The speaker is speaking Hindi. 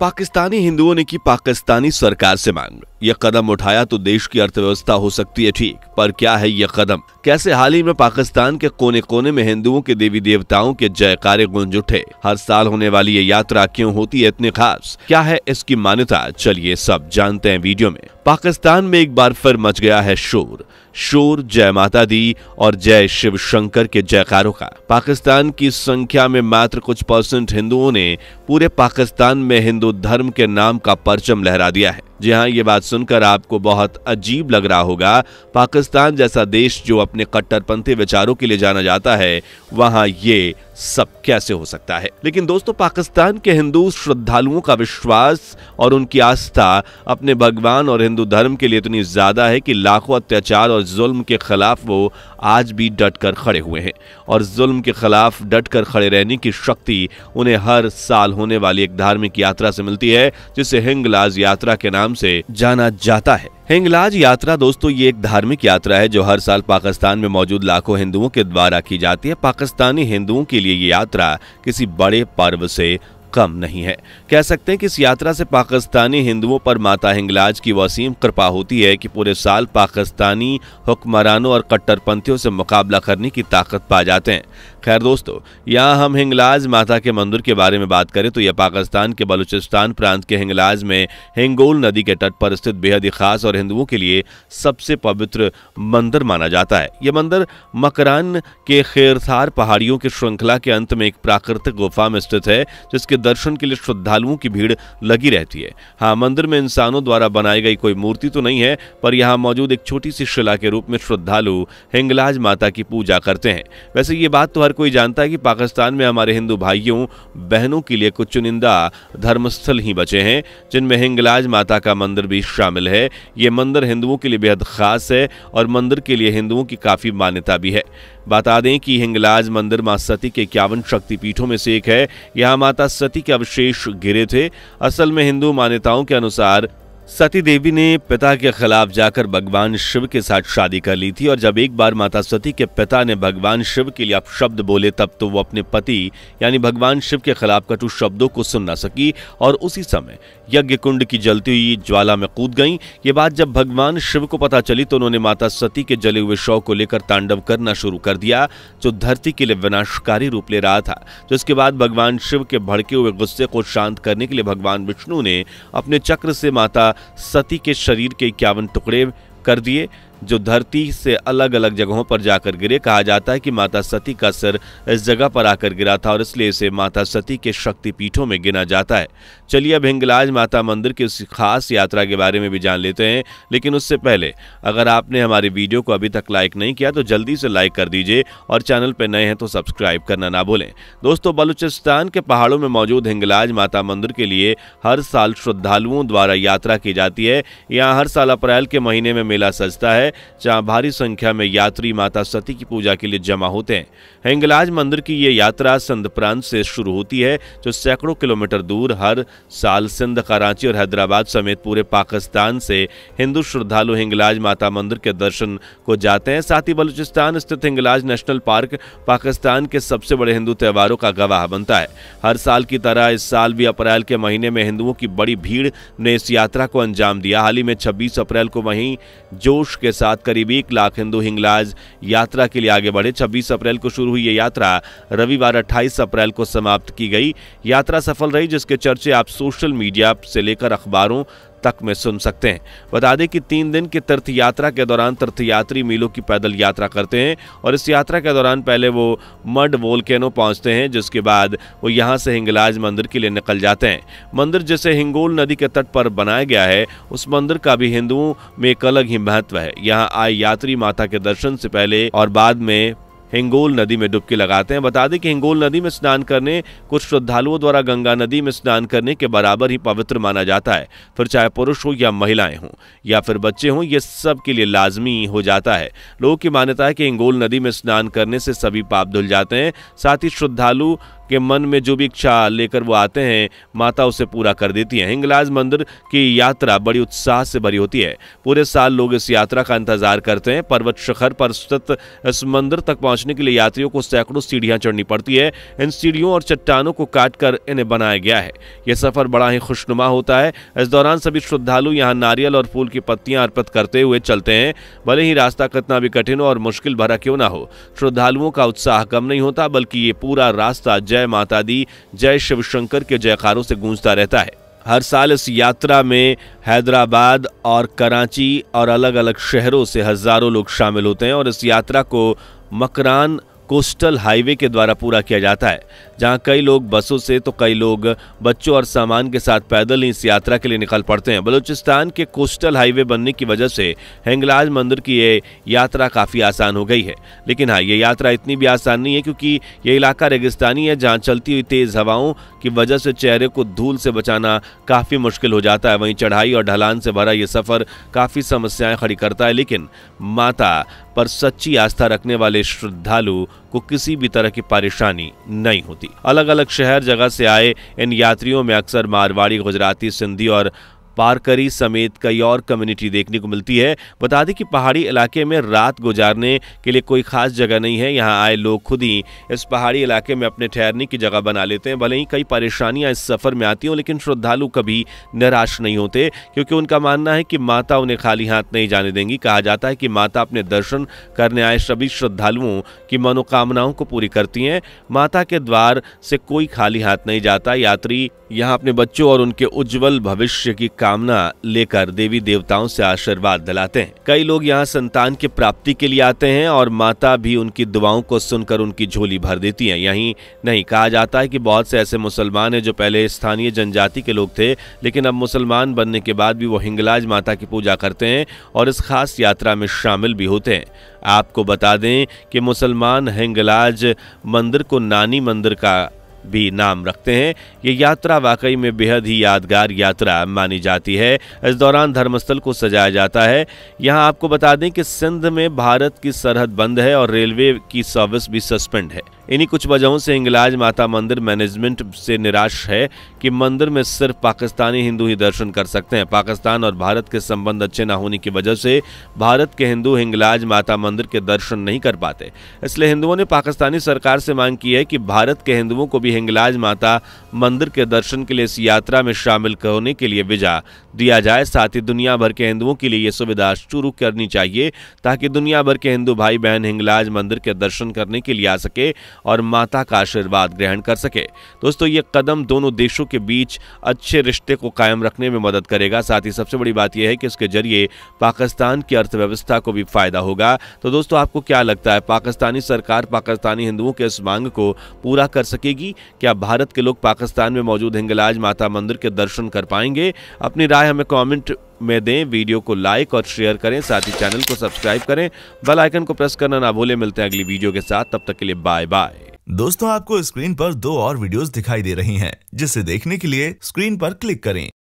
पाकिस्तानी हिंदुओं ने की पाकिस्तानी सरकार से मांग यह कदम उठाया तो देश की अर्थव्यवस्था हो सकती है ठीक पर क्या है ये कदम कैसे हाल ही में पाकिस्तान के कोने कोने में हिंदुओं के देवी देवताओं के जयकारे गुंज उठे हर साल होने वाली ये यात्रा क्यों होती है इतनी खास क्या है इसकी मान्यता चलिए सब जानते हैं वीडियो में पाकिस्तान में एक बार फिर मच गया है शोर शोर जय माता दी और जय शिव शंकर के जयकारों का पाकिस्तान की संख्या में मात्र कुछ परसेंट हिंदुओं ने पूरे पाकिस्तान में हिंदू धर्म के नाम का परचम लहरा दिया है जी हाँ ये बात सुनकर आपको बहुत अजीब लग रहा होगा पाकिस्तान जैसा देश जो अपने कट्टरपंथी विचारों के लिए जाना जाता है वहाँ ये सब कैसे हो सकता है लेकिन दोस्तों पाकिस्तान के हिंदू श्रद्धालुओं का विश्वास और उनकी आस्था अपने भगवान और हिंदू धर्म के लिए इतनी ज्यादा है कि लाखों अत्याचार और जुल्म के खिलाफ वो आज भी डट कर खड़े हुए हैं और जुल्म के खिलाफ डट कर खड़े रहने की शक्ति उन्हें हर साल होने वाली एक धार्मिक यात्रा से मिलती है जिसे हिंगलाज यात्रा के नाम से जाना जाता है हिंगलाज यात्रा दोस्तों ये एक धार्मिक यात्रा है जो हर साल पाकिस्तान में मौजूद लाखों हिंदुओं के द्वारा की जाती है पाकिस्तानी हिंदुओं के लिए ये यात्रा किसी बड़े पर्व से कम नहीं है कह सकते हैं कि इस यात्रा से पाकिस्तानी हिंदुओं पर माता हिंगलाज की वसीम कृपा होती है कि पूरे साल पाकिस्तानी हुक्मरानों और कट्टरपंथियों से मुकाबला करने की ताकत पा जाते हैं खैर दोस्तों यहाँ हम हिंगलाज माता के मंदिर के बारे में बात करें तो यह पाकिस्तान के बलूचिस्तान प्रांत के हिंगलाज में हिंगोल नदी के तट पर स्थित बेहद ही खास और हिंदुओं के लिए सबसे पवित्र मंदिर माना जाता है यह मंदिर मकरान के खेरथार पहाड़ियों की श्रृंखला के अंत में एक प्राकृतिक गुफा में स्थित है जिसके दर्शन के लिए श्रद्धालुओं की भीड़ लगी रहती है हाँ मंदिर में इंसानों द्वारा बनाई गई कोई मूर्ति तो नहीं है पर यहाँ मौजूद एक छोटी सी शिला के रूप में श्रद्धालु हिंगलाज माता की पूजा करते हैं वैसे ये बात तो हर कोई जानता है कि पाकिस्तान में हमारे हिंदू भाइयों बहनों के लिए कुछ चुनिंदा धर्मस्थल ही बचे हैं जिनमें हिंगलाज माता का मंदिर भी शामिल है ये मंदिर हिंदुओं के लिए बेहद खास है और मंदिर के लिए हिंदुओं की काफ़ी मान्यता भी है बता दें कि हिंगलाज मंदिर माँ सती के इक्यावन शक्तिपीठों में से एक है यहाँ माता सती के अवशेष गिरे थे असल में हिंदू मान्यताओं के अनुसार सती देवी ने पिता के खिलाफ जाकर भगवान शिव के साथ शादी कर ली थी और जब एक बार माता सती के पिता ने भगवान शिव के लिए अपशब्द बोले तब तो वो अपने पति यानी भगवान शिव के खिलाफ कटु शब्दों को सुन न सकी और उसी समय यज्ञ कुंड की जलती हुई ज्वाला में कूद गई ये बात जब भगवान शिव को पता चली तो उन्होंने माता सती के जले हुए शव को लेकर तांडव करना शुरू कर दिया जो धरती के लिए विनाशकारी रूप ले रहा था जिसके तो बाद भगवान शिव के भड़के हुए गुस्से को शांत करने के लिए भगवान विष्णु ने अपने चक्र से माता सती के शरीर के इक्यावन टुकड़े कर दिए जो धरती से अलग अलग जगहों पर जाकर गिरे कहा जाता है कि माता सती का सर इस जगह पर आकर गिरा था और इसलिए इसे माता सती के शक्तिपीठों में गिना जाता है चलिए अब हिंगलाज माता मंदिर की उस खास यात्रा के बारे में भी जान लेते हैं लेकिन उससे पहले अगर आपने हमारी वीडियो को अभी तक लाइक नहीं किया तो जल्दी से लाइक कर दीजिए और चैनल पर नए हैं तो सब्सक्राइब करना ना भूलें दोस्तों बलूचिस्तान के पहाड़ों में मौजूद हिंगलाज माता मंदिर के लिए हर साल श्रद्धालुओं द्वारा यात्रा की जाती है यहाँ हर साल अप्रैल के महीने में मेला सजता है जहां भारी संख्या में यात्री माता सती की पूजा के लिए जमा होते हैं हिंगलाज मंदिर की ये यात्रा सिंध प्रांत से शुरू होती है जो सैकड़ों किलोमीटर दूर हर साल सिंध कराची और हैदराबाद समेत पूरे पाकिस्तान से हिंदू श्रद्धालु हिंगलाज माता मंदिर के दर्शन को जाते हैं साथ ही बलूचिस्तान स्थित हिंगलाज नेशनल पार्क पाकिस्तान के सबसे बड़े हिंदू त्यौहारों का गवाह बनता है हर साल की तरह इस साल भी अप्रैल के महीने में हिंदुओं की बड़ी भीड़ ने इस यात्रा को अंजाम दिया हाल ही में 26 अप्रैल को वहीं जोश के साथ करीब एक लाख हिंदू हिंगलाज यात्रा के लिए आगे बढ़े 26 अप्रैल को शुरू हुई ये यात्रा रविवार 28 अप्रैल को समाप्त की गई यात्रा सफल रही जिसके चर्चे आप सोशल मीडिया से लेकर अखबारों तक में सुन सकते हैं बता दें कि तीन दिन की तीर्थ यात्रा के दौरान तीर्थयात्री मीलों की पैदल यात्रा करते हैं और इस यात्रा के दौरान पहले वो मड वोल्केनो पहुंचते हैं जिसके बाद वो यहाँ से हिंगलाज मंदिर के लिए निकल जाते हैं मंदिर जिसे हिंगोल नदी के तट पर बनाया गया है उस मंदिर का भी हिंदुओं में एक अलग ही महत्व है यहाँ आए यात्री माता के दर्शन से पहले और बाद में हिंगोल नदी में डुबकी लगाते हैं बता दें कि हिंगोल नदी में स्नान करने कुछ श्रद्धालुओं द्वारा गंगा नदी में स्नान करने के बराबर ही पवित्र माना जाता है फिर चाहे पुरुष हो या महिलाएं हों या फिर बच्चे हों ये सब के लिए लाजमी हो जाता है लोगों की मान्यता है कि हिंगोल नदी में स्नान करने से सभी पाप धुल जाते हैं साथ ही श्रद्धालु कि मन में जो भी इच्छा लेकर वो आते हैं माता उसे पूरा कर देती है हिंगलाज मंदिर की यात्रा बड़ी उत्साह से भरी होती है पूरे साल लोग इस यात्रा का इंतजार करते हैं पर्वत शिखर पर स्थित इस मंदिर तक पहुंचने के लिए यात्रियों को सैकड़ों सीढ़ियां चढ़नी पड़ती है इन सीढ़ियों और चट्टानों को काट इन्हें बनाया गया है यह सफर बड़ा ही खुशनुमा होता है इस दौरान सभी श्रद्धालु यहाँ नारियल और फूल की पत्तियां अर्पित करते हुए चलते हैं भले ही रास्ता कितना भी कठिन और मुश्किल भरा क्यों ना हो श्रद्धालुओं का उत्साह कम नहीं होता बल्कि ये पूरा रास्ता जय जय माता दी जय शिवशंकर के जयकारों से गूंजता रहता है हर साल इस यात्रा में हैदराबाद और कराची और अलग अलग शहरों से हज़ारों लोग शामिल होते हैं और इस यात्रा को मकरान कोस्टल हाईवे के द्वारा पूरा किया जाता है जहां कई लोग बसों से तो कई लोग बच्चों और सामान के साथ पैदल ही इस यात्रा के लिए निकल पड़ते हैं बलूचिस्तान के कोस्टल हाईवे बनने की वजह से हेंगलाज मंदिर की ये यात्रा काफ़ी आसान हो गई है लेकिन हाँ ये यात्रा इतनी भी आसान नहीं है क्योंकि ये इलाका रेगिस्तानी है जहाँ चलती हुई तेज़ हवाओं की वजह से चेहरे को धूल से बचाना काफ़ी मुश्किल हो जाता है वहीं चढ़ाई और ढलान से भरा ये सफ़र काफ़ी समस्याएँ खड़ी करता है लेकिन माता पर सच्ची आस्था रखने वाले श्रद्धालु को किसी भी तरह की परेशानी नहीं होती अलग अलग शहर जगह से आए इन यात्रियों में अक्सर मारवाड़ी गुजराती सिंधी और पारकरी समेत कई और कम्युनिटी देखने को मिलती है बता दें कि पहाड़ी इलाके में रात गुजारने के लिए कोई खास जगह नहीं है यहाँ आए लोग खुद ही इस पहाड़ी इलाके में अपने ठहरने की जगह बना लेते हैं भले ही कई परेशानियां इस सफर में आती हों लेकिन श्रद्धालु कभी निराश नहीं होते क्योंकि उनका मानना है कि माता उन्हें खाली हाथ नहीं जाने देंगी कहा जाता है कि माता अपने दर्शन करने आए सभी श्रद्धालुओं की मनोकामनाओं को पूरी करती हैं माता के द्वार से कोई खाली हाथ नहीं जाता यात्री यहाँ अपने बच्चों और उनके उज्जवल भविष्य की कामना लेकर देवी देवताओं से आशीर्वाद दिलाते हैं कई लोग यहाँ संतान की प्राप्ति के लिए आते हैं और माता भी उनकी दुआओं को सुनकर उनकी झोली भर देती हैं यहीं नहीं कहा जाता है कि बहुत से ऐसे मुसलमान हैं जो पहले स्थानीय जनजाति के लोग थे लेकिन अब मुसलमान बनने के बाद भी वो हिंगलाज माता की पूजा करते हैं और इस खास यात्रा में शामिल भी होते हैं आपको बता दें कि मुसलमान हिंगलाज मंदिर को नानी मंदिर का भी नाम रखते हैं ये यात्रा वाकई में बेहद ही यादगार यात्रा मानी जाती है इस दौरान धर्मस्थल को सजाया जाता है यहाँ आपको बता दें कि सिंध में भारत की सरहद बंद है और रेलवे की सर्विस भी सस्पेंड है इन्हीं कुछ वजहों से इंगलाज माता मंदिर मैनेजमेंट से निराश है कि मंदिर में सिर्फ पाकिस्तानी हिंदू ही दर्शन कर सकते हैं पाकिस्तान और भारत के संबंध अच्छे न होने की वजह से भारत के हिंदू हिंगलाज माता मंदिर के दर्शन नहीं कर पाते इसलिए हिंदुओं ने पाकिस्तानी सरकार से मांग की है कि भारत के हिंदुओं को भी हिंगलाज माता मंदिर के दर्शन के लिए इस यात्रा में शामिल होने के लिए वीजा दिया जाए साथ ही दुनिया भर के हिंदुओं के लिए ये सुविधा शुरू करनी चाहिए ताकि दुनिया भर के हिंदू भाई बहन हिंगलाज मंदिर के दर्शन करने के लिए आ सके और माता का आशीर्वाद ग्रहण कर सके दोस्तों ये कदम दोनों देशों के बीच अच्छे रिश्ते को कायम रखने में मदद करेगा साथ ही सबसे बड़ी बात यह है कि इसके जरिए पाकिस्तान की अर्थव्यवस्था को भी फायदा होगा तो दोस्तों आपको क्या लगता है पाकिस्तानी सरकार पाकिस्तानी हिंदुओं के इस मांग को पूरा कर सकेगी क्या भारत के लोग पाकिस्तान में मौजूद हिंगलाज माता मंदिर के दर्शन कर पाएंगे अपनी राय हमें कॉमेंट में दें वीडियो को लाइक और शेयर करें साथ ही चैनल को सब्सक्राइब करें बेल आइकन को प्रेस करना ना भूलें मिलते हैं अगली वीडियो के साथ तब तक के लिए बाय बाय दोस्तों आपको स्क्रीन पर दो और वीडियोस दिखाई दे रही हैं जिसे देखने के लिए स्क्रीन पर क्लिक करें